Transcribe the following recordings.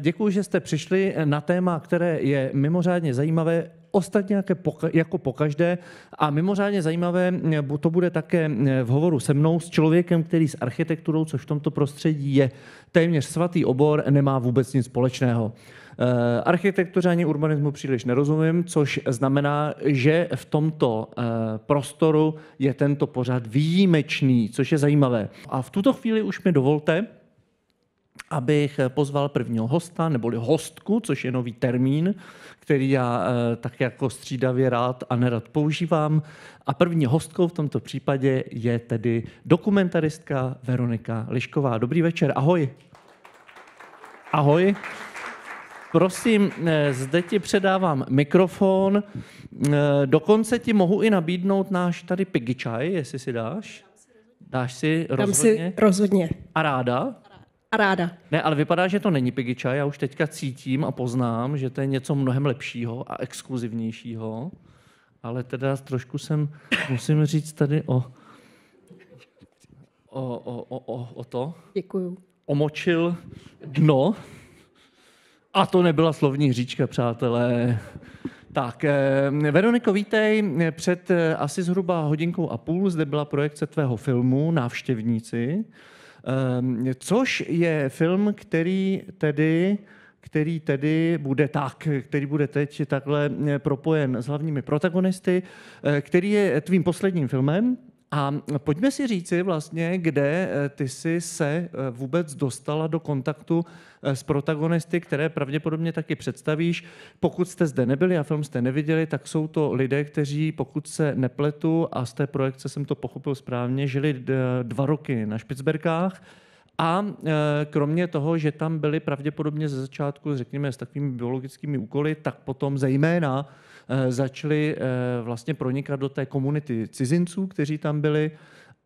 děkuji, že jste přišli na téma, které je mimořádně zajímavé, ostatně jako pokaždé. A mimořádně zajímavé to bude také v hovoru se mnou s člověkem, který s architekturou, což v tomto prostředí je téměř svatý obor, nemá vůbec nic společného. Eh, architektuře ani urbanismu příliš nerozumím, což znamená, že v tomto eh, prostoru je tento pořad výjimečný, což je zajímavé. A v tuto chvíli už mi dovolte, abych eh, pozval prvního hosta, neboli hostku, což je nový termín, který já eh, tak jako střídavě rád a nerad používám. A první hostkou v tomto případě je tedy dokumentaristka Veronika Lišková. Dobrý večer, ahoj. Ahoj. Prosím, eh, zde ti předávám mikrofon. Dokonce ti mohu i nabídnout náš tady pigičaj, jestli si dáš. Dáš si rozhodně? Dám si rozhodně. A ráda? a ráda. Ne, ale vypadá, že to není pigiča. Já už teďka cítím a poznám, že to je něco mnohem lepšího a exkluzivnějšího. Ale teda trošku jsem, musím říct tady o, o, o, o, o to. Děkuju. Omočil dno. A to nebyla slovní hříčka, přátelé. Tak, eh, Veroniko, vítej. Před eh, asi zhruba hodinkou a půl zde byla projekce tvého filmu Návštěvníci. Ehm, což je film, který tedy který tedy bude tak, který bude teď takhle propojen s hlavními protagonisty, eh, který je tvým posledním filmem, a pojďme si říci vlastně, kde eh, ty jsi se eh, vůbec dostala do kontaktu eh, s protagonisty, které pravděpodobně taky představíš. Pokud jste zde nebyli a film jste neviděli, tak jsou to lidé, kteří, pokud se nepletu a z té projekce jsem to pochopil správně, žili dva roky na Špicberkách, a e, kromě toho, že tam byly pravděpodobně ze začátku, řekněme, s takovými biologickými úkoly, tak potom zejména e, začaly e, vlastně pronikat do té komunity cizinců, kteří tam byli.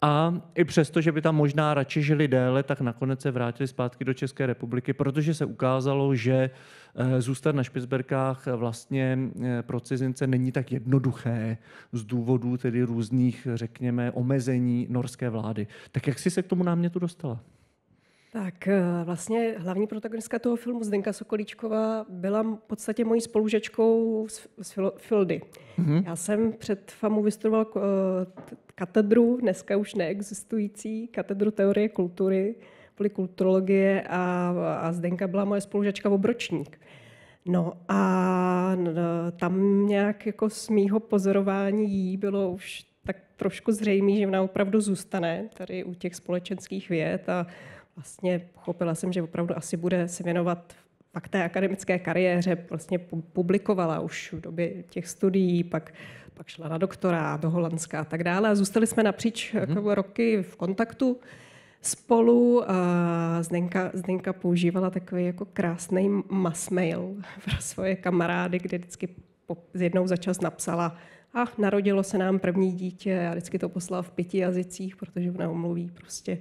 A i přesto, že by tam možná radši žili déle, tak nakonec se vrátili zpátky do České republiky, protože se ukázalo, že zůstat na Špicberkách vlastně pro cizince není tak jednoduché z důvodů tedy různých, řekněme, omezení norské vlády. Tak jak jsi se k tomu námětu dostala? Tak eh, vlastně hlavní protagonistka toho filmu Zdenka Sokolíčková byla v podstatě mojí spolužečkou z, z Fildy. Mm-hmm. Já jsem před FAMu vystudoval eh, katedru, dneska už neexistující, katedru teorie kultury, polikulturologie a, a Zdenka byla moje spolužečka Obročník. No a tam nějak jako z mýho pozorování jí bylo už tak trošku zřejmé, že ona opravdu zůstane tady u těch společenských věd a vlastně pochopila jsem, že opravdu asi bude se věnovat pak té akademické kariéře vlastně publikovala už v době těch studií, pak, pak šla na doktora do Holandska a tak dále. A zůstali jsme napříč mm-hmm. roky v kontaktu spolu. A Zdenka, Zdenka používala takový jako krásný mass mail pro svoje kamarády, kde vždycky po, jednou za čas napsala a narodilo se nám první dítě a vždycky to poslala v pěti jazycích, protože ona umluví prostě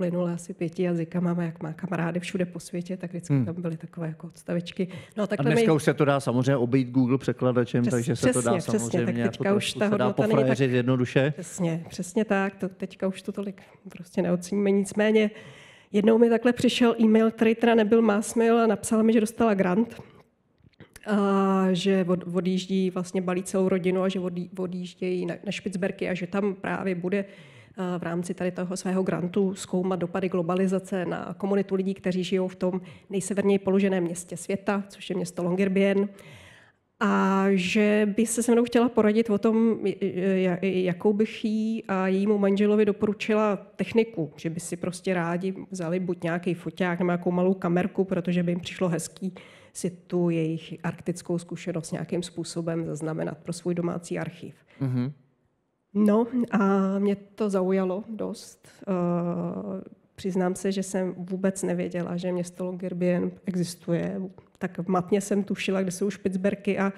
plynule asi pěti jazyka. Máme, jak má kamarády všude po světě, tak vždycky hmm. tam byly takové jako odstavečky. No, a dneska my... už se to dá samozřejmě obejít Google překladačem, přes, takže přesně, se to dá přesně, samozřejmě. Tak teďka jako už ta dá není tak... jednoduše. Přesně, přesně tak. To, teďka už to tolik prostě neoceníme. Nicméně jednou mi takhle přišel e-mail, který teda nebyl másmail a napsala mi, že dostala grant a že odjíždí, vlastně balí celou rodinu a že odjíždějí na, na Špicberky a že tam právě bude Eh, v rámci tady toho svého grantu zkoumat dopady globalizace na komunitu lidí, kteří žijou v tom nejseverněji položeném městě světa, což je město Longyearbyen a že by se se mnou chtěla poradit o tom, jakou bych jí a jejímu manželovi doporučila techniku, že by si prostě rádi vzali buď nějaký foťák nebo nějakou malou kamerku, protože by jim přišlo hezký si tu jejich arktickou zkušenost nějakým způsobem zaznamenat pro svůj domácí archiv. Mm-hmm. No a mě to zaujalo dost. Eh, přiznám se, že jsem vůbec nevěděla, že město Longyearbyen existuje. Tak v matně jsem tušila, kde jsou Špicberky a,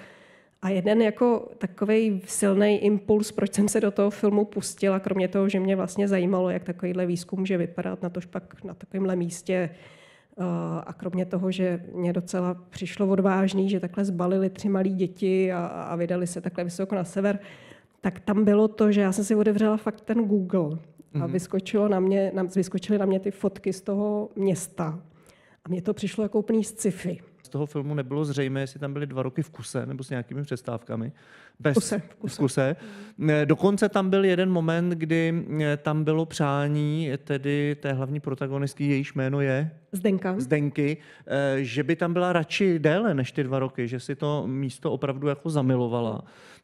a jeden jako takový silný impuls, proč jsem se do toho filmu pustila, kromě toho, že mě vlastně zajímalo, jak takovýhle výzkum může vypadat, na tož pak na takovémhle místě eh, a kromě toho, že mě docela přišlo odvážný, že takhle zbalili tři malí děti a, a vydali se takhle vysoko na sever, uh, tak tam bylo to, že já jsem si otevřela fakt ten Google a mhm. vyskočilo na mě, na, vyskočily na mě ty fotky z toho města. A mně to přišlo jako úplný sci-fi. Z toho filmu nebylo zřejmé, jestli tam byly dva roky v kuse nebo s nějakými přestávkami. Bez kuse, v kuse. V kuse. Dokonce tam byl jeden moment, kdy eh, tam bylo přání tedy té hlavní protagonistky, jejíž jméno je? Zdenka. Zdenky, eh, že by tam byla radši déle než ty dva roky, že si to místo opravdu jako zamilovala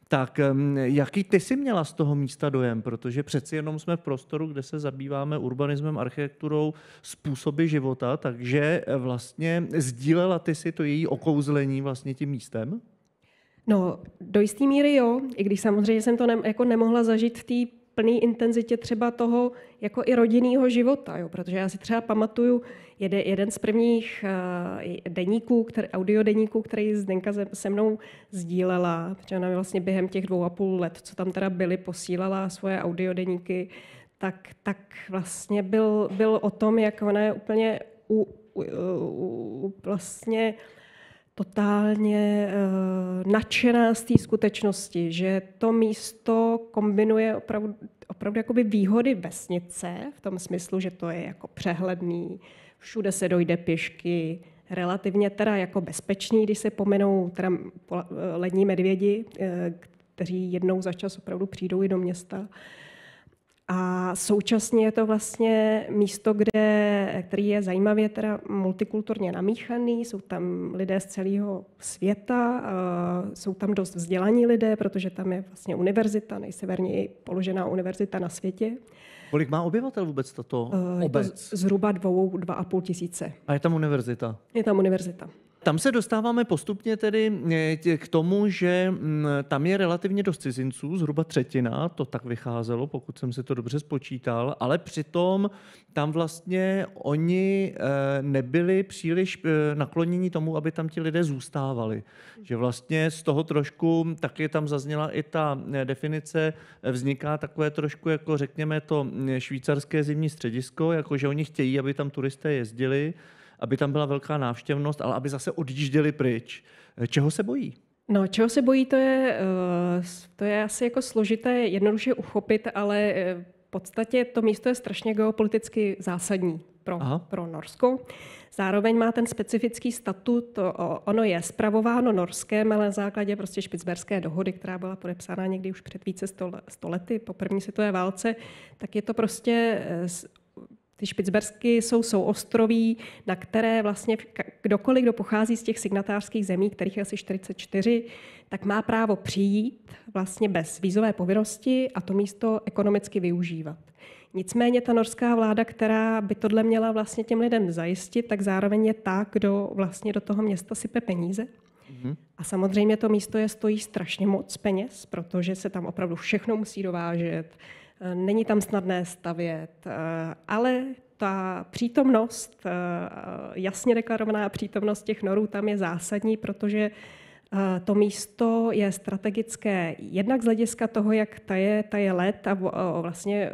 tak jaký ty jsi měla z toho místa dojem? Protože přeci jenom jsme v prostoru, kde se zabýváme urbanismem, architekturou, způsoby života, takže eh, vlastně sdílela ty si to její okouzlení vlastně tím místem? No, do jisté míry jo, i když samozřejmě jsem to ne, jako nemohla zažít v té plné intenzitě třeba toho jako i rodinného života, jo? protože já si třeba pamatuju jeden, jeden z prvních eh, deníků, který, audiodeníků, který Zdenka se mnou sdílela, protože ona mi vlastně během těch dvou a půl let, co tam teda byly, posílala svoje audiodeníky, tak, tak vlastně byl, byl o tom, jak ona je úplně u, u, u, vlastně totálně uh, nadšená z té skutečnosti, že to místo kombinuje opravdu, opravdu jakoby výhody vesnice, v tom smyslu, že to je jako přehledný, všude se dojde pěšky, relativně teda jako bezpečný, když se pomenou teda eh, lední medvědi, eh, kteří jednou za čas opravdu přijdou i do města. Uh, a současně je to vlastně místo, kde, který je zajímavě teda multikulturně namíchaný, jsou tam lidé z celého světa, jsou tam dost vzdělaní lidé, protože tam je vlastně univerzita, nejseverněji položená univerzita na světě. Kolik má obyvatel vůbec tato obec? Eh, je to zhruba dvou, dva a půl tisíce. A je tam univerzita? Je tam univerzita. Tam se dostáváme postupně tedy eh, k tomu, že mm, tam je relativně dost cizinců, zhruba třetina, to tak vycházelo, pokud jsem si to dobře spočítal, ale přitom tam vlastně oni eh, nebyli příliš eh, nakloněni tomu, aby tam ti lidé zůstávali. Hmm. Že vlastně z toho trošku, taky tam zazněla i ta definice, vzniká takové trošku jako řekněme to mm, švýcarské zimní středisko, jako že oni chtějí, aby tam turisté jezdili, aby tam byla velká návštěvnost, ale aby zase odjížděli pryč. Eh, čeho se bojí? No, čeho se bojí, to je, eh, to je asi jako složité jednoduše uchopit, ale eh, v podstatě to místo je strašně geopoliticky zásadní pro, pro Norsko. Zároveň má ten specifický statut, ono je spravováno Norskem, ale na základě prostě špicberské dohody, která byla podepsána někdy už před více sto, po první světové válce, tak je to prostě ty Špicbersky jsou souostroví, na které vlastně kdokoliv, kdo pochází z těch signatářských zemí, kterých je asi 44, tak má právo přijít vlastně bez vízové povinnosti a to místo ekonomicky využívat. Nicméně ta norská vláda, která by tohle měla vlastně těm lidem zajistit, tak zároveň je ta, kdo vlastně do toho města sype peníze. Mm-hmm. A samozřejmě to místo je stojí strašně moc peněz, protože se tam opravdu všechno musí dovážet, Není tam snadné stavět, eh, ale ta přítomnost, eh, jasně deklarovaná přítomnost těch norů tam je zásadní, protože eh, to místo je strategické jednak z hlediska toho, jak ta je ta je let a vlastně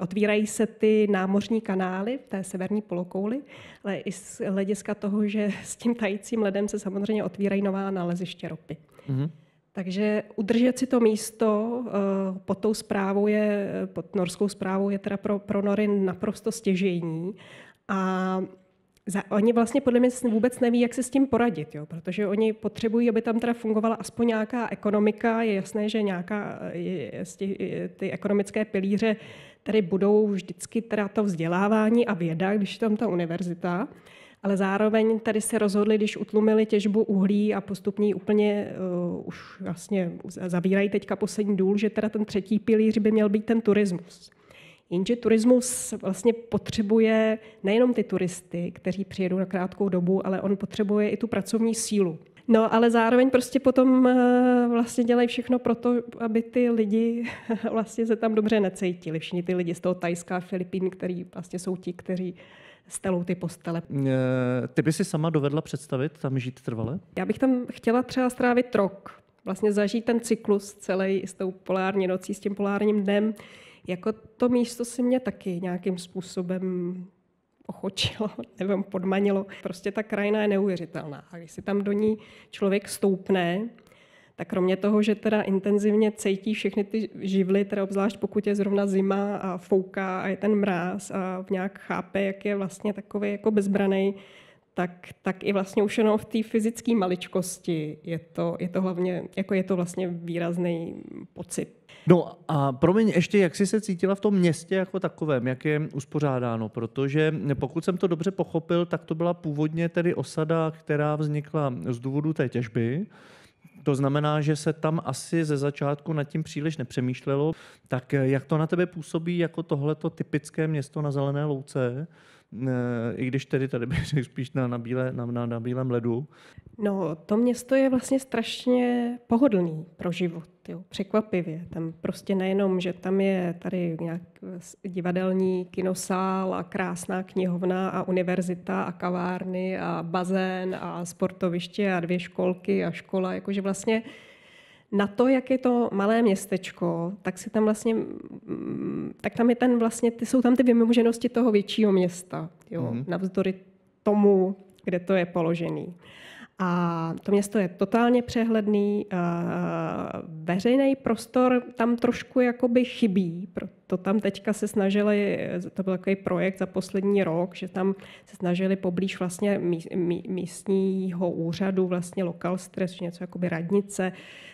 otvírají se ty námořní kanály v té severní polokouli, ale i z hlediska toho, že s tím tajícím ledem se samozřejmě otvírají nová naleziště ropy. Mm-hmm. Takže udržet si to místo eh, pod tou zprávou je, pod norskou zprávou je teda pro, pro Nory naprosto stěžejní. A za, oni vlastně podle mě vůbec neví, jak se s tím poradit, jo, protože oni potřebují, aby tam teda fungovala aspoň nějaká ekonomika. Je jasné, že nějaká, je, je, ty ekonomické pilíře tady budou vždycky teda to vzdělávání a věda, když je tam ta univerzita ale zároveň tady se rozhodli, když utlumili těžbu uhlí a postupně úplně uh, už vlastně zabírají teďka poslední důl, že teda ten třetí pilíř by měl být ten turismus. Jenže turismus vlastně potřebuje nejenom ty turisty, kteří přijedou na krátkou dobu, ale on potřebuje i tu pracovní sílu. No, ale zároveň prostě potom eh, vlastně dělají všechno pro to, aby ty lidi vlastně se tam dobře necítili. Všichni ty lidi z toho Tajska a Filipín, který vlastně jsou ti, kteří stelou ty postele. Ty by si sama dovedla představit tam žít trvale? Já bych tam chtěla třeba strávit rok. Vlastně zažít ten cyklus celý s tou polární nocí, s tím polárním dnem. Jako to místo si mě taky nějakým způsobem ochočilo, nevím, podmanilo. Prostě ta krajina je neuvěřitelná. A když si tam do ní člověk stoupne, tak kromě toho, že teda intenzivně cejtí všechny ty živly, teda obzvlášť pokud je zrovna zima a fouká a je ten mráz a v nějak chápe, jak je vlastně takový jako bezbraný, tak, tak i vlastně už jenom v té fyzické maličkosti je to, je to hlavně, jako je to vlastně výrazný pocit. No a promiň ještě, jak jsi se cítila v tom městě jako takovém, jak je uspořádáno, protože pokud jsem to dobře pochopil, tak to byla původně tedy osada, která vznikla z důvodu té těžby, to znamená, že se tam asi ze začátku nad tím příliš nepřemýšlelo. Tak jak to na tebe působí jako tohleto typické město na zelené louce? Eh, i když tedy tady bych řekl spíš na, na, bílé, na, na, na bílém ledu. No, to město je vlastně strašně pohodlný pro život, jo, překvapivě. Tam prostě nejenom, že tam je tady nějak eh, divadelní kinosál a krásná knihovna a univerzita a kavárny a bazén a sportoviště a dvě školky a škola, jakože vlastně na to, jak je to malé městečko, tak si tam vlastně, mm, tak tam je ten vlastně, ty, jsou tam ty vymoženosti toho většího města, jo, mm-hmm. navzdory tomu, kde to je položený. Uh, a to město je totálně přehledný, veřejný prostor tam trošku jakoby chybí, proto tam teďka se snažili, to byl takový projekt za poslední rok, že tam se snažili poblíž vlastně místního úřadu, vlastně lokal stres, něco jakoby radnice,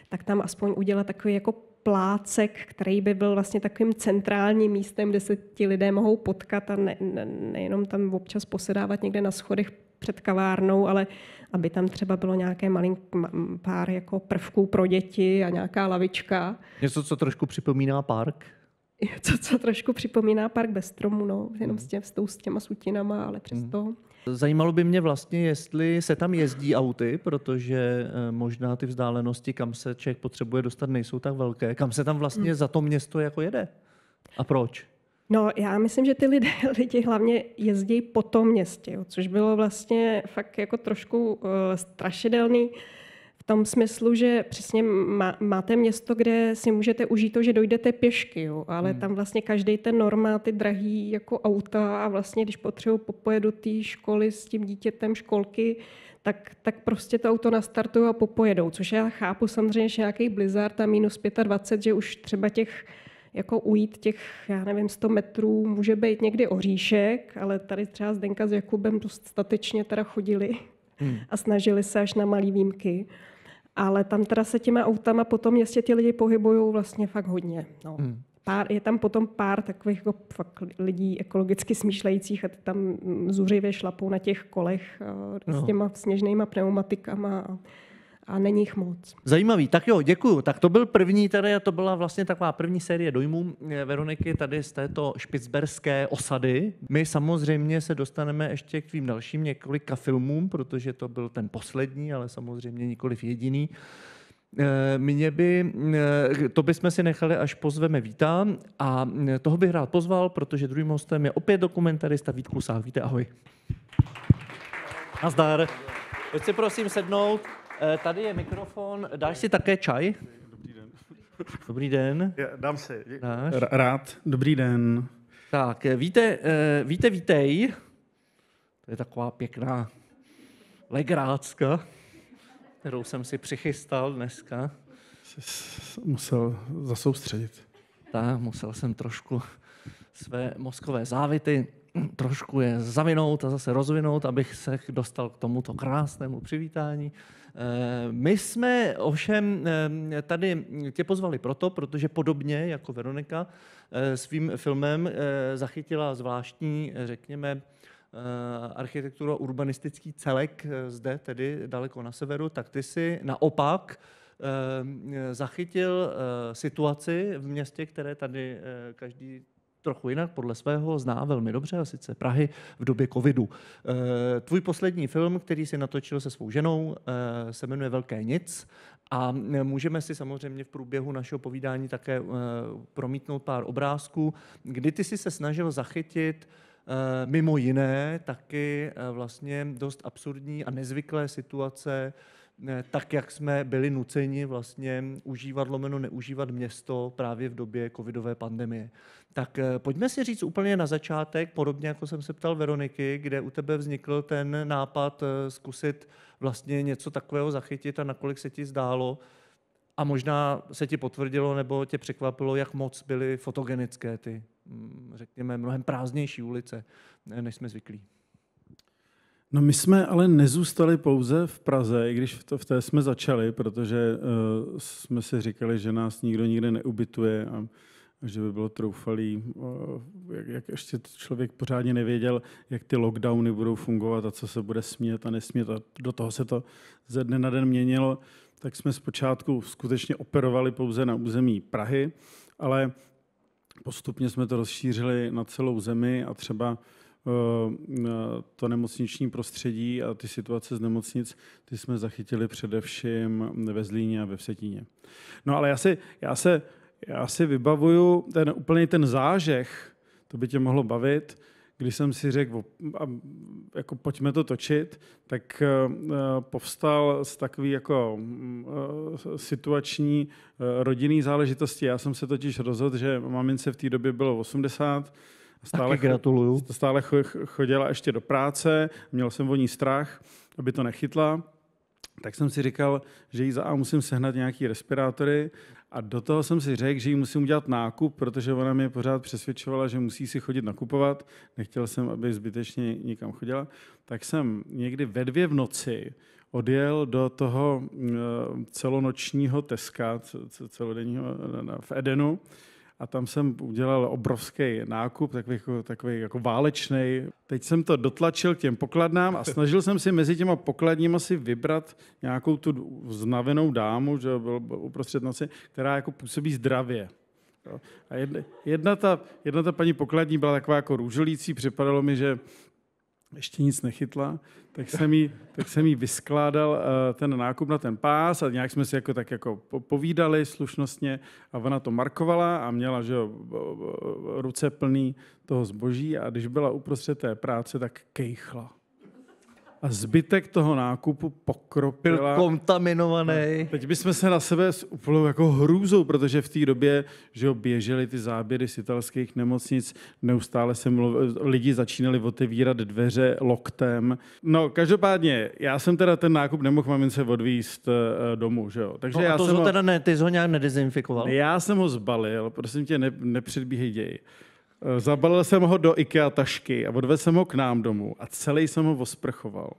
tak tam aspoň udělat takový jako plácek, který by byl vlastně takovým centrálním místem, kde se ti lidé mohou potkat a ne, ne, nejenom tam občas posedávat někde na schodech před kavárnou, ale aby tam třeba bylo nějaké malink, pár jako prvků pro děti a nějaká lavička. Něco, co trošku připomíná park? Něco, co trošku připomíná park bez stromu, no, jenom s, mhm. tě, s, tou, s těma sutinama, ale přesto. Mhm. Mm. Zajímalo by mě vlastně, jestli se tam jezdí auty, protože eh, možná ty vzdálenosti, kam se člověk potřebuje dostat, nejsou tak velké. Kam se tam vlastně mm. za to město jako jede? A proč? No, já myslím, že ty lidé, lidi hlavně jezdí po tom městě, jo, což bylo vlastně fakt jako trošku uh, strašidelný v tom smyslu, že přesně má, máte město, kde si můžete užít to, že dojdete pěšky, jo, ale hmm. tam vlastně každý ten normá, ty drahý jako auta a vlastně, když potřebuji popoje do té školy s tím dítětem školky, tak, tak prostě to auto nastartují a popojedou, což já chápu samozřejmě, že nějaký Blizzard a minus 25, že už třeba těch jako ujít těch, já nevím, 100 metrů může být někdy oříšek, ale tady třeba Zdenka s Jakubem dost statečně teda chodili hmm. a snažili se až na malý výjimky. Ale tam teda se těma autama potom městě ti lidi pohybují vlastně fakt hodně. No. Hmm. Pár, je tam potom pár takových jako fakt lidí ekologicky smýšlejících a ty tam zuřivě šlapou na těch kolech eh, no. s těma sněžnýma pneumatikama. A, a není jich moc. Zajímavý, tak jo, děkuju. Tak to byl první tady a to byla vlastně taková první série dojmů eh, Veroniky tady z této špicberské osady. My samozřejmě se dostaneme ještě k tvým dalším několika filmům, protože to byl ten poslední, ale samozřejmě nikoliv jediný. Eh, mě by, eh, to bychom si nechali, až pozveme Víta a toho bych rád pozval, protože druhým hostem je opět dokumentarista Vít Klusák. Víte, ahoj. Nazdar. Pojď si prosím sednout. Eh, tady je mikrofon. Dáš si také čaj? Dobrý den. Dobrý den. Já dám si. Rád. Dobrý den. Tak, eh, víte, eh, víte, vítej. To je taková pěkná legrácka, kterou jsem si přichystal dneska. Musel zasoustředit. Tak, musel jsem trošku své mozkové závity trošku je zavinout a zase rozvinout, abych se dostal k tomuto krásnému přivítání. Eh, my jsme ovšem eh, tady tě pozvali proto, protože podobně jako Veronika eh, svým filmem zachytila zvláštní, řekněme, architekturu urbanistický celek zde, tedy daleko na severu, tak ty si naopak zachytil situaci v městě, které tady každý trochu jinak, podle svého zná velmi dobře, a sice Prahy v době covidu. Eh, tvůj poslední film, který si natočil se svou ženou, eh, se jmenuje Velké nic a eh, můžeme si samozřejmě v průběhu našeho povídání také promítnout pár obrázků, kdy ty si se snažil zachytit mimo jiné taky vlastně dost absurdní a nezvyklé situace tak, jak jsme byli nuceni vlastně užívat lomeno neužívat město právě v době covidové pandemie. Tak eh, pojďme si říct úplně na začátek, podobně jako jsem se ptal Veroniky, kde u tebe vznikl ten nápad eh, zkusit vlastně něco takového zachytit a nakolik se ti zdálo, a možná se ti potvrdilo nebo tě překvapilo, jak moc byly fotogenické ty, hm, řekněme, mnohem prázdnější ulice, než jsme zvyklí. No my jsme ale nezůstali pouze v Praze, i když to v té jsme začali, protože uh, jsme si říkali, že nás nikdo nikde neubytuje a, a že by bylo troufalý, uh, eh, jak, jak ještě člověk pořádně nevěděl, jak ty lockdowny budou fungovat a co se bude smět a nesmět a do toho se to ze dne na den měnilo, tak jsme zpočátku skutečně operovali pouze na území Prahy, ale postupně jsme to rozšířili na celou zemi a třeba Eh, to nemocniční prostředí a ty situace z nemocnic, ty jsme zachytili především ve Zlíně a ve Vsetíně. No ale já si, já se, já si vybavuju ten úplně ten zážeh, to by tě mohlo bavit, když jsem si řekl, jako pojďme to točit, tak eh, povstal z takový jako eh, situační rodinný záležitosti. Já jsem se totiž rozhodl, že mamince v té době bylo 80, Stále Taky gratuluju. Stále chodila ještě do práce, měl jsem o ní strach, aby to nechytla. Tak jsem si říkal, že jí za A musím sehnat nějaký respirátory a do toho jsem si řekl, že jí musím udělat nákup, protože ona mě pořád přesvědčovala, že musí si chodit nakupovat. Nechtěl jsem, aby zbytečně nikam chodila. Tak jsem někdy ve dvě v noci odjel do toho eh, celonočního Teska, celodenního eh, v Edenu, a tam jsem udělal obrovský nákup, takový, jako, takový jako válečný. Teď jsem to dotlačil k těm pokladnám a snažil jsem si mezi těma pokladníma si vybrat nějakou tu znavenou dámu, že byl uprostřed noci, která jako působí zdravě. A jedna, jedna, ta, jedna ta paní pokladní byla taková jako růžolící, připadalo mi, že ještě nic nechytla, tak jsem jí, tak jsem jí vyskládal uh, ten nákup na ten pás a nějak jsme si jako tak jako povídali slušnostně a ona to markovala a měla že ruce plný toho zboží a když byla uprostřed té práce, tak kejchla a zbytek toho nákupu pokropil Byl kontaminovaný. Teď bychom se na sebe s úplnou jako hrůzou, protože v té době že jo, běžely ty záběry z italských nemocnic, neustále se mluv... lidi začínali otevírat dveře loktem. No, každopádně, já jsem teda ten nákup nemohl mamince odvíst eh, domů, že jo. Takže no, já to jsem ho... teda ne, ty jsi ho nějak nedezinfikoval. Já jsem ho zbalil, prosím tě, ne, nepředbíhej ději. Eh, zabalil jsem ho do IKEA tašky a odvezl jsem ho k nám domů a celý jsem ho osprchoval.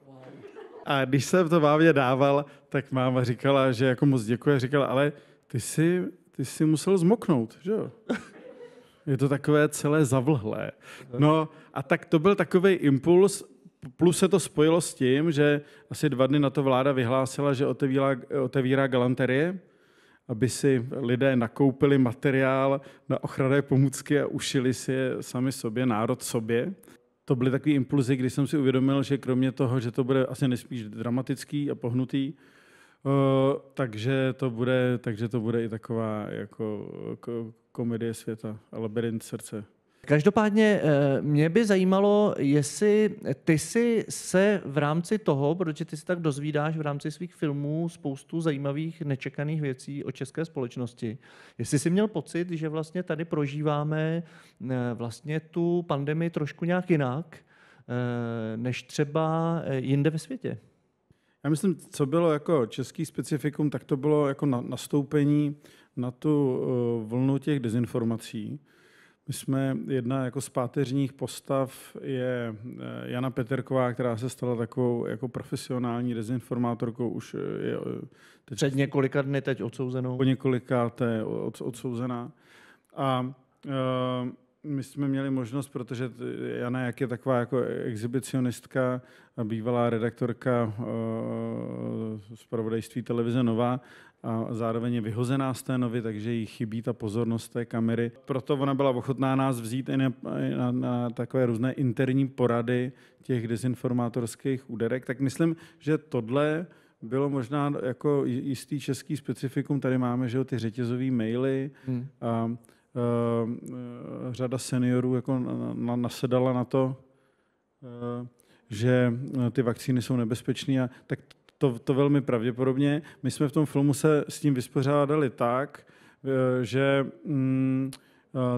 A když jsem to vávě dával, tak máma říkala, že jako moc děkuje, říkala, ale ty jsi, ty jsi musel zmoknout, že jo? Je to takové celé zavlhlé. No a tak to byl takový impuls, plus se to spojilo s tím, že asi dva dny na to vláda vyhlásila, že otevírá, otevírá galanterie, aby si lidé nakoupili materiál na ochranné pomůcky a ušili si je sami sobě, národ sobě. To byly takové impulzy, kdy jsem si uvědomil, že kromě toho, že to bude asi nespíš dramatický a pohnutý, eh, takže to bude, takže to bude i taková jako eh, komedie světa a labirint srdce. Každopádně eh, mě by zajímalo, jestli ty si se v rámci toho, protože ty si tak dozvídáš v rámci svých filmů spoustu zajímavých, nečekaných věcí o české společnosti, jestli si měl pocit, že vlastně tady prožíváme eh, vlastně tu pandemii trošku nějak jinak, eh, než třeba jinde ve světě. Já myslím, co bylo jako český specifikum, tak to bylo jako nastoupení na tu vlnu těch dezinformací my jsme jedna jako z páteřních postav je eh, Jana Peterková, která se stala takovou jako profesionální dezinformátorkou už eh, je, eh, teď, před několika dny teď odsouzenou. Po několikáté odsouzená. A my jsme měli možnost, protože Jana Jak je taková jako exhibicionistka, bývalá redaktorka eh, z pravodajství televize nova, a zároveň je vyhozená z té novy, takže jí chybí ta pozornost té kamery. Proto ona byla ochotná nás vzít i na, na, na takové různé interní porady těch dezinformátorských úderek. Tak myslím, že tohle bylo možná jako jistý český specifikum. Tady máme, že jo, ty řetězové maily. Hmm. A, Eh, eh, řada seniorů jako nasedala na to, eh, že ty vakcíny jsou nebezpečné, tak to, to velmi pravděpodobně. My jsme v tom filmu se s tím vyspořádali tak, že mm,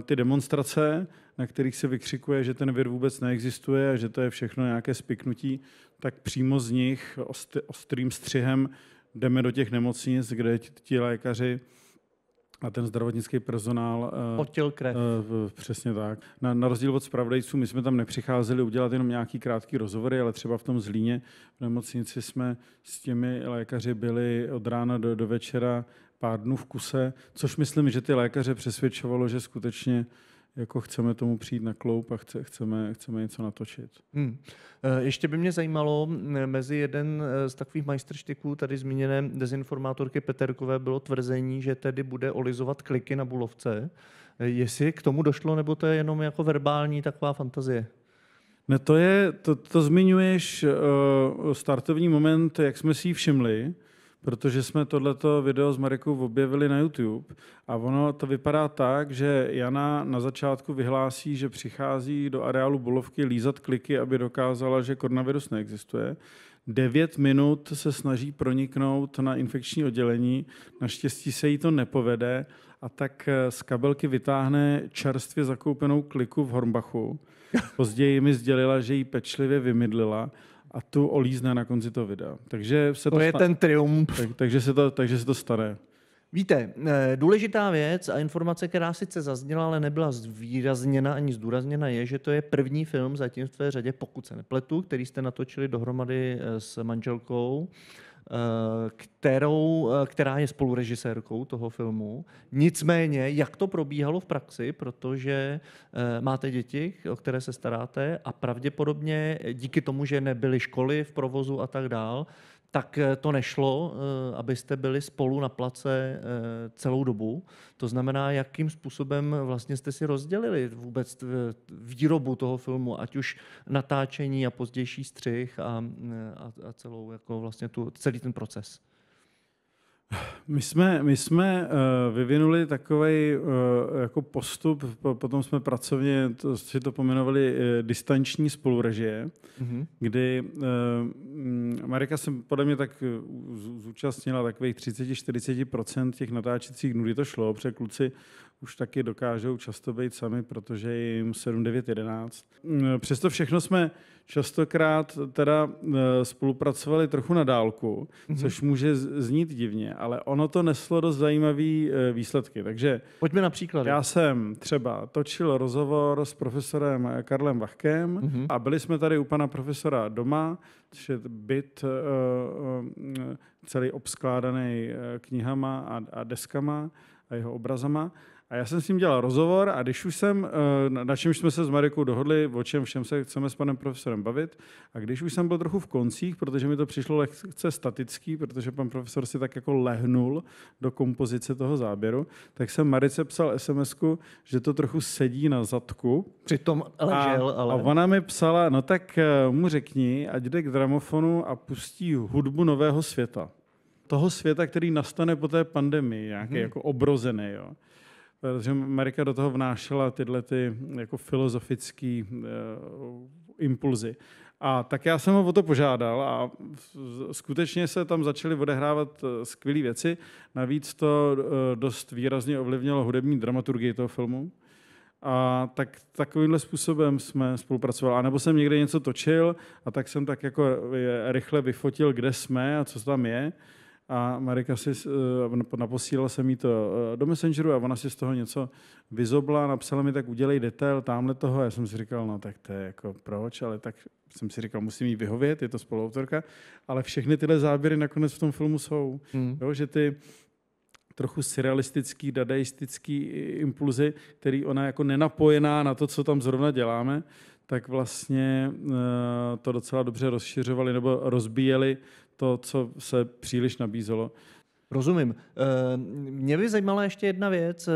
ty demonstrace, na kterých se vykřikuje, že ten vir vůbec neexistuje a že to je všechno nějaké spiknutí, tak přímo z nich ostrým střihem jdeme do těch nemocnic, kde ti lékaři a ten zdravotnický personál... Potil eh, krev. Uh, přesně tak. Na, na rozdíl od zpravodajců, my jsme tam nepřicházeli udělat jenom nějaký krátký rozhovory, ale třeba v tom Zlíně v nemocnici jsme s těmi lékaři byli od rána do, do večera pár dnů v kuse, což myslím, že ty lékaře přesvědčovalo, že skutečně uh, jako chceme tomu přijít na kloup a chce, chceme, chceme něco natočit. Hmm. Eh, ještě by mě zajímalo, eh, mezi jeden eh, z takových majstrštyků tady zmíněné dezinformátorky Peterkové bylo tvrzení, že tedy bude olizovat kliky na Bulovce. Jestli k tomu došlo, nebo to je jenom jako verbální taková fantazie? Ne, to je, to, to zmiňuješ uh, startovní moment, jak jsme si ji všimli, protože jsme tohleto video s Marikou objevili na YouTube a ono to vypadá tak, že Jana na začátku vyhlásí, že přichází do areálu Bolovky lízat kliky, aby dokázala, že koronavirus neexistuje. Devět minut se snaží proniknout na infekční oddělení, naštěstí se jí to nepovede a tak eh, z kabelky vytáhne čerstvě zakoupenou kliku v Hornbachu. Později mi sdělila, že ji pečlivě vymydlila a tu olízne na konci toho videa. Takže se to, to je sta- ten triumf. Tak, takže, se to, takže se to stane. Víte, eh, důležitá věc a informace, která sice zazněla, ale nebyla zvýrazněna ani zdůrazněna, je, že to je první film zatím v tvé řadě, pokud se nepletu, který jste natočili dohromady eh, s manželkou. Eh, kterou, eh, která je spolurežisérkou toho filmu. Nicméně, jak to probíhalo v praxi, protože eh, máte děti, o které se staráte a pravděpodobně díky tomu, že nebyly školy v provozu a tak dál, tak eh, to nešlo, eh, abyste byli spolu na place eh, celou dobu. To znamená, jakým způsobem vlastně jste si rozdělili vůbec výrobu toho filmu, ať už natáčení a pozdější střih a, a, a celou jako vlastně tu, celý ten proces. My jsme, my jsme eh, vyvinuli takový eh, jako postup, potom jsme pracovně to, si to pomenovali eh, distanční spolurežie, mm-hmm. kdy uh, Marika se podle mě tak zúčastnila takových 30-40% těch natáčecích dnů, kdy to šlo, protože kluci už taky dokážou často být sami, protože jim 7, 9, 11. Přesto všechno jsme častokrát teda e, spolupracovali trochu na dálku, mm-hmm. což může znít divně, ale ono to neslo dost zajímavý e, výsledky. Takže Pojďme na příklad. Já jsem třeba točil rozhovor s profesorem e, Karlem Vachkem mm-hmm. a byli jsme tady u pana profesora doma, což je byt celý obskládaný knihama a deskama a jeho obrazama. A já jsem s ním dělal rozhovor a když už jsem, eh, na čem jsme se s Marikou dohodli, o čem všem se chceme s panem profesorem bavit, a když už jsem byl trochu v koncích, protože mi to přišlo lehce statický, protože pan profesor si tak jako lehnul do kompozice toho záběru, tak jsem Marice psal sms že to trochu sedí na zadku. Přitom ležel, a, ale... A ona mi psala, no tak eh, mu řekni, ať jde k gramofonu a pustí hudbu nového světa toho světa, který nastane po té pandemii, nějaký hmm. jako obrozený. Jo protože eh, Marika do toho vnášela tyhle ty jako filozofické uh, eh, impulzy. A tak já jsem ho o to požádal a skutečně se tam začaly odehrávat eh, skvělé věci. Navíc to dost výrazně ovlivnilo hudební dramaturgii toho filmu. A tak takovýmhle způsobem jsme spolupracovali. A nebo jsem někde něco točil a tak jsem tak jako rychle vyfotil, kde jsme a co tam je a Marika si, eh, naposílala jsem jí to eh, do Messengeru a ona si z toho něco vyzobla, napsala mi, tak udělej detail tamhle toho. Já jsem si říkal, no tak to je jako proč, ale tak jsem si říkal, musím jí vyhovět, je to spoluautorka, ale všechny tyhle záběry nakonec v tom filmu jsou. Mm. Jo, že ty, trochu surrealistický, dadaistický impulzy, který ona jako nenapojená na to, co tam zrovna děláme, tak vlastně eh, to docela dobře rozšiřovali nebo rozbíjeli to, co se příliš nabízelo. Rozumím. Ehm, mě by zajímala ještě jedna věc.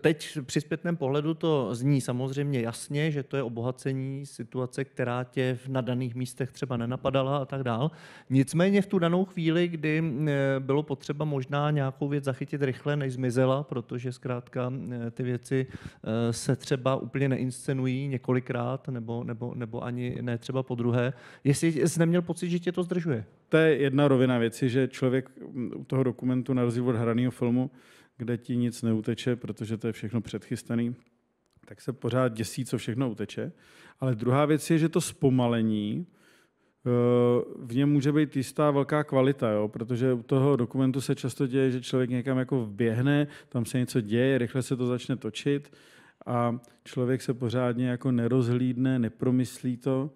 Teď při zpětném pohledu to zní samozřejmě jasně, že to je obohacení situace, která tě na daných místech třeba nenapadala a tak dál. Nicméně v tu danou chvíli, kdy e, bylo potřeba možná nějakou věc zachytit rychle, než zmizela, protože zkrátka e, ty věci e, se třeba úplně neinscenují několikrát nebo, nebo, nebo ani ne třeba po druhé. Jestli jsi neměl pocit, že tě to zdržuje? To je jedna rovina věci, že člověk u toho dokumentu na rozdíl od hraného filmu, kde ti nic neuteče, protože to je všechno předchystaný, tak se pořád děsí, co všechno uteče. Ale druhá věc je, že to zpomalení, eh, v něm může být jistá velká kvalita, jo? protože u toho dokumentu se často děje, že člověk někam jako vběhne, tam se něco děje, rychle se to začne točit a člověk se pořádně jako nerozhlídne, nepromyslí to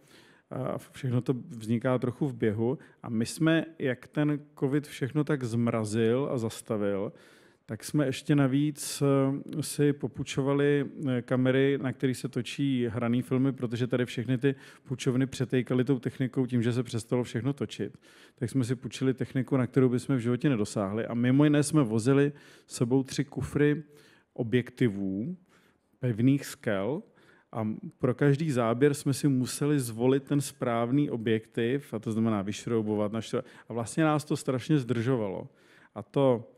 všechno to vzniká trochu v běhu a my jsme, jak ten covid všechno tak zmrazil a zastavil, tak jsme ještě navíc eh, si popučovali eh, kamery, na kterých se točí hraný filmy, protože tady všechny ty půjčovny přetejkaly tou technikou tím, že se přestalo všechno točit. Tak jsme si půjčili techniku, na kterou bychom v životě nedosáhli. A mimo jiné jsme vozili sebou tři kufry objektivů, pevných skel, a pro každý záběr jsme si museli zvolit ten správný objektiv, a to znamená vyšroubovat, Naštru... A vlastně nás to strašně zdržovalo. A to,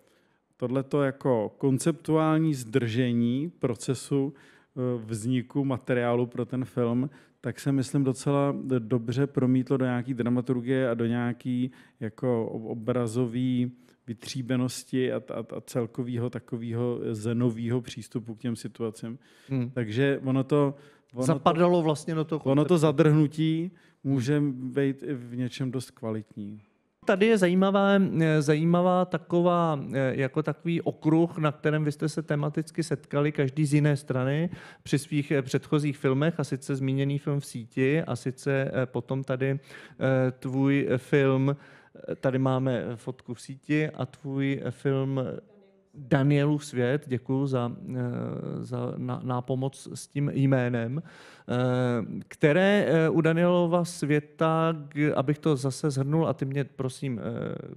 tohleto jako konceptuální zdržení procesu e, vzniku materiálu pro ten film, tak se myslím docela dobře promítlo do nějaký dramaturgie a do nějaký jako obrazový vytříbenosti a, a, a celkového takového eh, zenového přístupu k těm situacím. Hmm. Takže ono to... Ono Zapadalo to, vlastně do toho. Konceptu. Ono to zadrhnutí může být v něčem dost kvalitní. Tady je zajímavá, eh, zajímavá taková, eh, jako takový okruh, na kterém vy jste se tematicky setkali každý z jiné strany při svých předchozích filmech, a sice zmíněný film v síti, a sice potom tady tvůj film Tady máme fotku v síti a tvůj film Danielu Svět, děkuji za, eh, za nápomoc s tím jménem, eh, které eh, u Danielova světa, abych to zase zhrnul a ty mě prosím,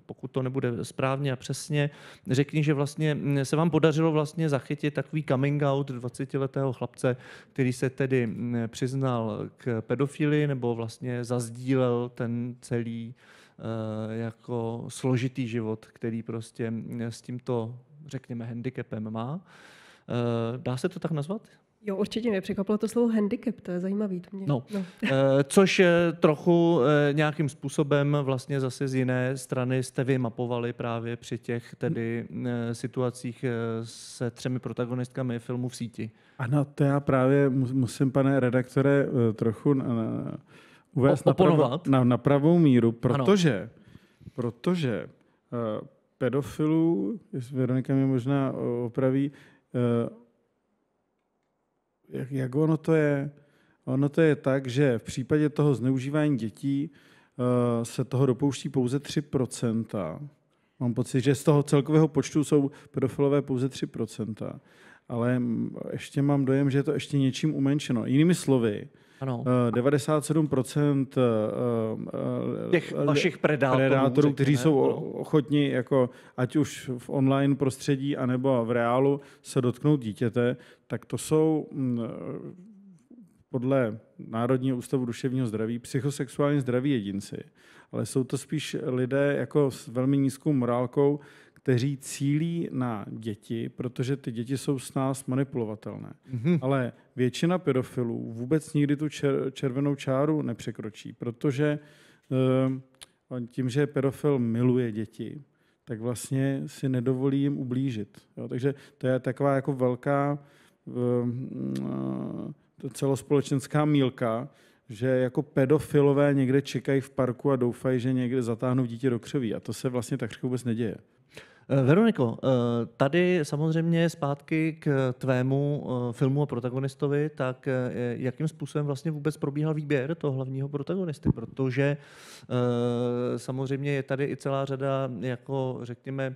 pokud to nebude správně a přesně, řekni, že vlastně mm, se vám podařilo vlastně zachytit takový coming out 20-letého chlapce, který se tedy mm, přiznal k pedofilii nebo vlastně zazdílel ten celý Eh, jako složitý život, který prostě eh, s tímto, řekněme, handicapem má. Eh, dá se to tak nazvat? Jo, určitě mě překvapilo to slovo handicap, to je zajímavý. To mě... no. No. Což trochu nějakým způsobem vlastně zase z jiné strany jste vy mapovali právě při těch tedy situacích se třemi protagonistkami filmu v síti. Ano, to já právě musím, pane redaktore, trochu uvést Na, pravou, na, na pravou míru, protože, protože uh, pedofilů, jestli Veronika mě možná eh, opraví, uh, jak, jak ono to je? Ono to je tak, že v případě toho zneužívání dětí uh, se toho dopouští pouze 3%. Mám pocit, že z toho celkového počtu jsou pedofilové pouze 3%. Ale mm, ještě mám dojem, že je to ještě něčím umenšeno. Jinými slovy, uh, ano. 97% eh, eh, eh, těch našich predátorů, predátorů kteří ne? jsou no. ochotní, jako, ať už v online prostředí, anebo v reálu, se dotknout dítěte, tak to jsou mm, podle Národního ústavu duševního zdraví psychosexuálně zdraví jedinci. Ale jsou to spíš lidé jako s velmi nízkou morálkou, kteří cílí na děti, protože ty děti jsou s nás manipulovatelné. Mm-hmm. Ale většina pedofilů vůbec nikdy tu čer, červenou čáru nepřekročí, protože uh, tím, že pedofil miluje děti, tak vlastně si nedovolí jim ublížit. Jo? Takže to je taková jako velká uh, uh, celospolečenská mílka, že jako pedofilové někde čekají v parku a doufají, že někde zatáhnou dítě do křoví. A to se vlastně tak vůbec neděje. Eh, Veroniko, eh, tady samozřejmě zpátky k tvému eh, filmu a protagonistovi, tak jakým způsobem vlastně vůbec probíhal výběr toho hlavního protagonisty, protože samozřejmě je tady i celá řada, jako řekněme,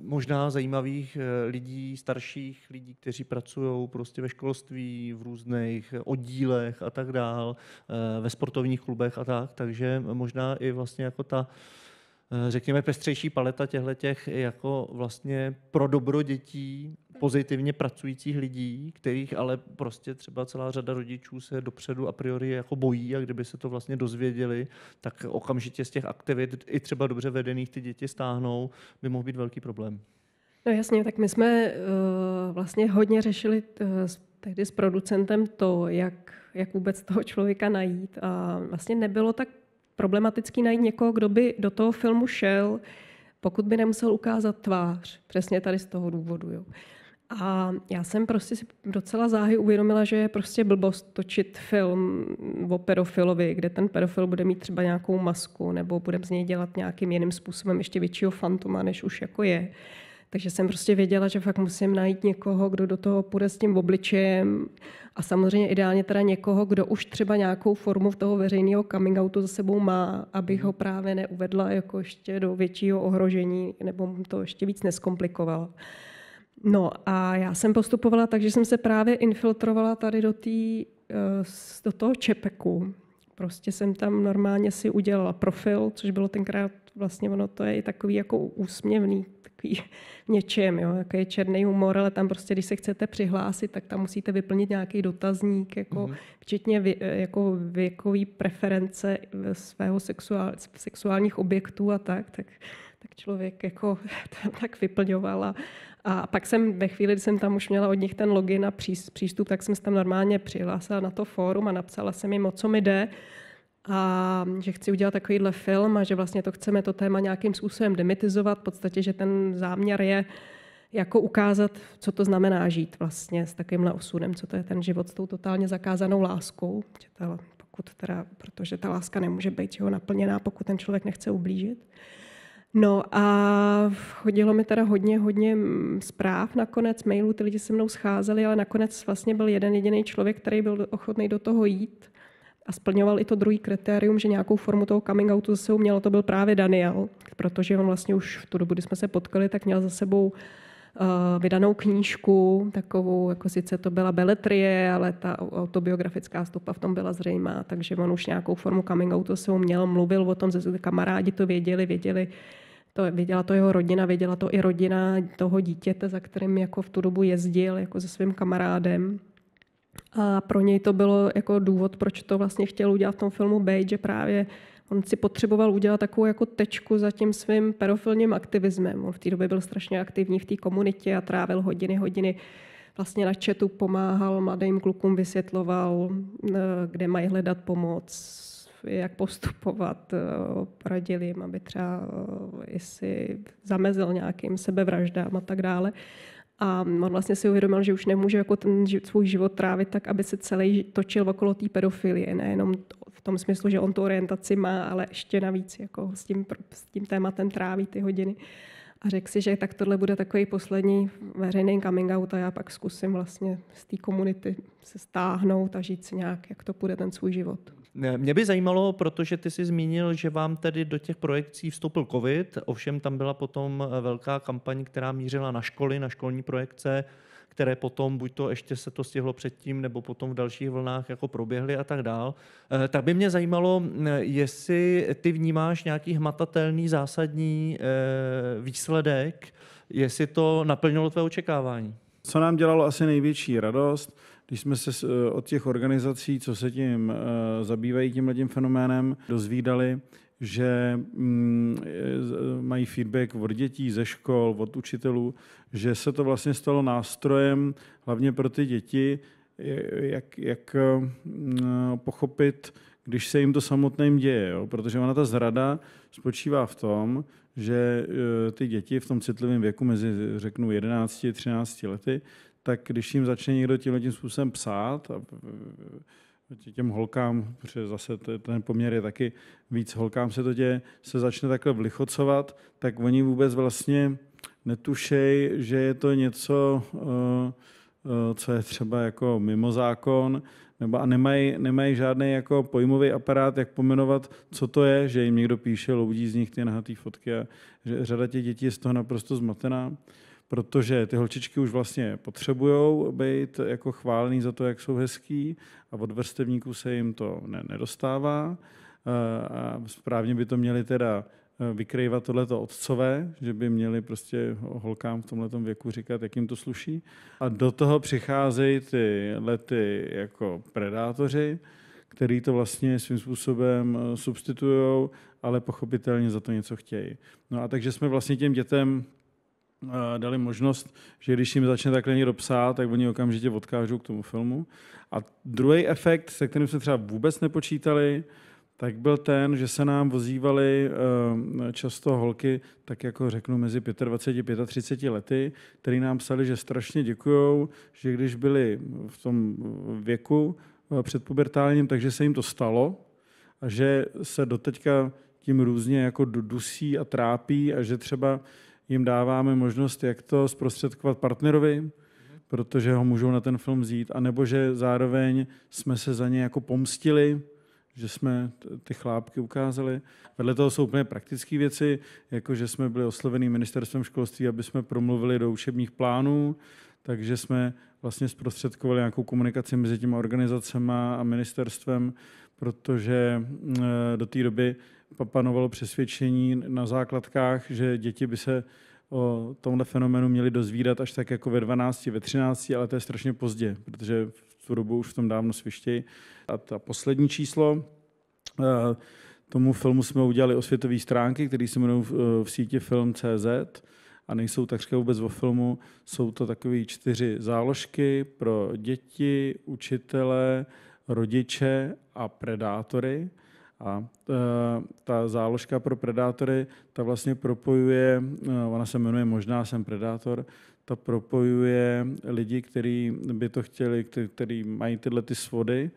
možná zajímavých lidí, starších lidí, kteří pracují prostě ve školství, v různých oddílech a tak dál, ve sportovních klubech a tak, takže možná i vlastně jako ta Eh, řekněme, pestřejší paleta těchto jako vlastně pro dobro dětí, pozitivně pracujících lidí, kterých ale prostě třeba celá řada rodičů se dopředu a priori jako bojí a kdyby se to vlastně dozvěděli, tak okamžitě z těch aktivit i třeba dobře vedených ty děti stáhnou, by mohl být velký problém. No jasně, tak my jsme uh, vlastně hodně řešili uh, tehdy s producentem to, jak, jak vůbec toho člověka najít a vlastně nebylo tak problematický najít někoho, kdo by do toho filmu šel, pokud by nemusel ukázat tvář. Přesně tady z toho důvodu. Jo. A já jsem prostě si docela záhy uvědomila, že je prostě blbost točit film o pedofilovi, kde ten pedofil bude mít třeba nějakou masku nebo bude z něj dělat nějakým jiným způsobem ještě většího fantoma, než už jako je. Takže jsem prostě věděla, že fakt musím najít někoho, kdo do toho půjde s tím obličejem a samozřejmě ideálně teda někoho, kdo už třeba nějakou formu toho veřejného coming outu za sebou má, aby ho mhm. právě neuvedla jako ještě do většího ohrožení nebo to ještě víc neskomplikovala. No a já jsem postupovala tak, že jsem se právě infiltrovala tady do, tý, eh, do toho čepeku. Prostě jsem tam normálně si udělala profil, což bylo tenkrát vlastně ono to je i takový jako úsměvný takový v něčem, jo, jako je černý humor, ale tam prostě, když se chcete přihlásit, tak tam musíte vyplnit nějaký dotazník, jako, mm-hmm. včetně vě, jako věkový preference eh, svého sexuál, sexuálních objektů a tak, tak tak člověk jako tam tak vyplňoval. A, a pak jsem ve chvíli, kdy jsem tam už měla od nich ten login a přístup, tak jsem se tam normálně přihlásila na to fórum a napsala jsem jim, o co mi jde a že chci udělat takovýhle film a že vlastně to chceme to téma nějakým způsobem demitizovat, v podstatě, že ten záměr je jako ukázat, co to znamená žít vlastně s takovýmhle osudem, co to je ten život s tou totálně zakázanou láskou, že ta, pokud teda, protože ta láska nemůže být jeho naplněná, pokud ten člověk nechce ublížit. No a chodilo mi teda hodně, hodně zpráv nakonec, mailů, ty lidi se mnou scházeli, ale nakonec vlastně byl jeden jediný člověk, který byl ochotný do toho jít a splňoval i to druhý kritérium, že nějakou formu toho coming outu zase uměl, to byl právě Daniel, protože on vlastně už v tu dobu, kdy jsme se potkali, tak měl za sebou eh, vydanou knížku, takovou, jako sice to byla beletrie, ale ta autobiografická stopa v tom byla zřejmá, takže on už nějakou formu coming outu se uměl. mluvil o tom, že kamarádi to věděli, věděli, to, věděla to jeho rodina, věděla to i rodina toho dítěte, za kterým jako v tu dobu jezdil jako se svým kamarádem. A pro něj to bylo jako důvod, proč to vlastně chtěl udělat v tom filmu Bejt, že právě on si potřeboval udělat takovou jako tečku za tím svým pedofilním aktivismem. On v té době byl strašně aktivní v té komunitě a trávil hodiny, hodiny vlastně na chatu pomáhal mladým klukům, vysvětloval, eh, kde mají hledat pomoc, jak postupovat, eh, poradil jim, aby třeba eh, jestli zamezil nějakým sebevraždám a tak dále. A on vlastně si uvědomil, že už nemůže jako ten svůj život trávit tak, aby se celý točil okolo té pedofilie. Nejenom v tom smyslu, že on tu orientaci má, ale ještě navíc jako s, tím, s tím tématem tráví ty hodiny. A řekl si, že tak tohle bude takový poslední veřejný coming out a já pak zkusím vlastně z té komunity se stáhnout a žít si nějak, jak to bude ten svůj život. Mě by zajímalo, protože ty jsi zmínil, že vám tedy do těch projekcí vstoupil covid, ovšem tam byla potom eh, velká kampaň, která mířila na školy, na školní projekce, které potom, buď to ještě se to stihlo předtím, nebo potom v dalších vlnách jako proběhly a tak dál. Eh, tak by mě zajímalo, eh, jestli ty vnímáš nějaký hmatatelný zásadní výsledek, jestli to naplnilo tvé očekávání. Co nám dělalo asi největší radost, když jsme se eh, od těch organizací, co se tím eh, zabývají tímhle tím fenoménem, dozvídali, že mm, eh, mají feedback od dětí, ze škol, od učitelů, že se to vlastně stalo nástrojem hlavně pro ty děti, jak, jak pochopit, když se jim to samotným děje. Jo? Protože ona ta zrada spočívá v tom, že ty děti v tom citlivém věku mezi, řeknu, 11 a 13 lety, tak když jim začne někdo tímhle tím způsobem psát a těm holkám, protože zase ten poměr je taky víc holkám se to děje, se začne takhle vlichocovat, tak oni vůbec vlastně netušej, že je to něco, eh, eh, co je třeba jako mimo zákon, nebo a nemají, nemají žádný jako pojmový aparát, jak pomenovat, co to je, že jim někdo píše, loudí z nich ty nahatý fotky a že řada těch dětí je z toho naprosto zmatená protože ty holčičky už vlastně potřebují být jako chválený za to, jak jsou hezký a od vrstevníků se jim to ne, nedostává. Eh, a správně by to měli teda eh, vykrývat tohleto otcové, že by měli prostě holkám v tomhletom věku říkat, jak jim to sluší. A do toho přicházejí ty lety jako predátoři, který to vlastně svým způsobem eh, substituují, ale pochopitelně za to něco chtějí. No a takže jsme vlastně těm dětem dali možnost, že když jim začne takhle někdo psát, tak oni okamžitě odkážou k tomu filmu. A druhý efekt, se kterým jsme třeba vůbec nepočítali, tak byl ten, že se nám vozívaly eh, často holky, tak jako řeknu, mezi 25 a 30 lety, které nám psali, že strašně děkujou, že když byli v tom věku eh, před pubertálním, takže se jim to stalo a že se doteďka tím různě jako dusí a trápí a že třeba jim dáváme možnost, jak to zprostředkovat partnerovi, protože ho můžou na ten film vzít, anebo že zároveň jsme se za ně jako pomstili, že jsme ty chlápky ukázali. Vedle toho jsou úplně praktické věci, jako že jsme byli oslovený ministerstvem školství, aby jsme promluvili do učebních plánů, takže jsme vlastně zprostředkovali nějakou komunikaci mezi těma organizacemi a ministerstvem, protože eh, do té doby panovalo přesvědčení na základkách, že děti by se o tomhle fenoménu měli dozvídat až tak jako ve 12, ve 13, ale to je strašně pozdě, protože v tu dobu už v tom dávno svištějí. A ta poslední číslo, eh, tomu filmu jsme udělali osvětové stránky, které se jmenují v eh, síti Film.cz a nejsou takřka vůbec o filmu. Jsou to takové čtyři záložky pro děti, učitele, rodiče a predátory. A e, ta záložka pro predátory, ta vlastně propojuje, e, ona se jmenuje Možná jsem predátor, ta propojuje lidi, kteří by to chtěli, kteří mají tyhle ty svody,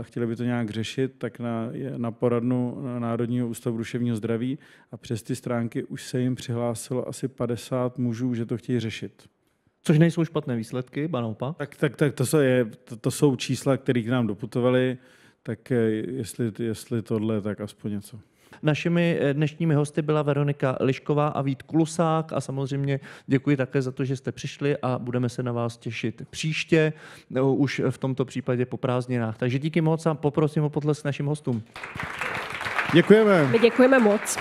e, chtěli by to nějak řešit, tak na, na poradnu Národního ústavu duševního zdraví a přes ty stránky už se jim přihlásilo asi 50 mužů, že to chtějí řešit. Což nejsou špatné výsledky, ba naopak? Tak, tak, tak to, jsou, je, to, to jsou čísla, které k nám doputovaly tak eh, jestli, jestli tohle, tak aspoň něco. Našimi eh, dnešními hosty byla Veronika Lišková a Vít Klusák a samozřejmě děkuji také za to, že jste přišli a budeme se na vás těšit příště, eh, už v tomto případě po prázdninách. Takže díky moc a poprosím o potlesk našim hostům. Děkujeme. My děkujeme moc.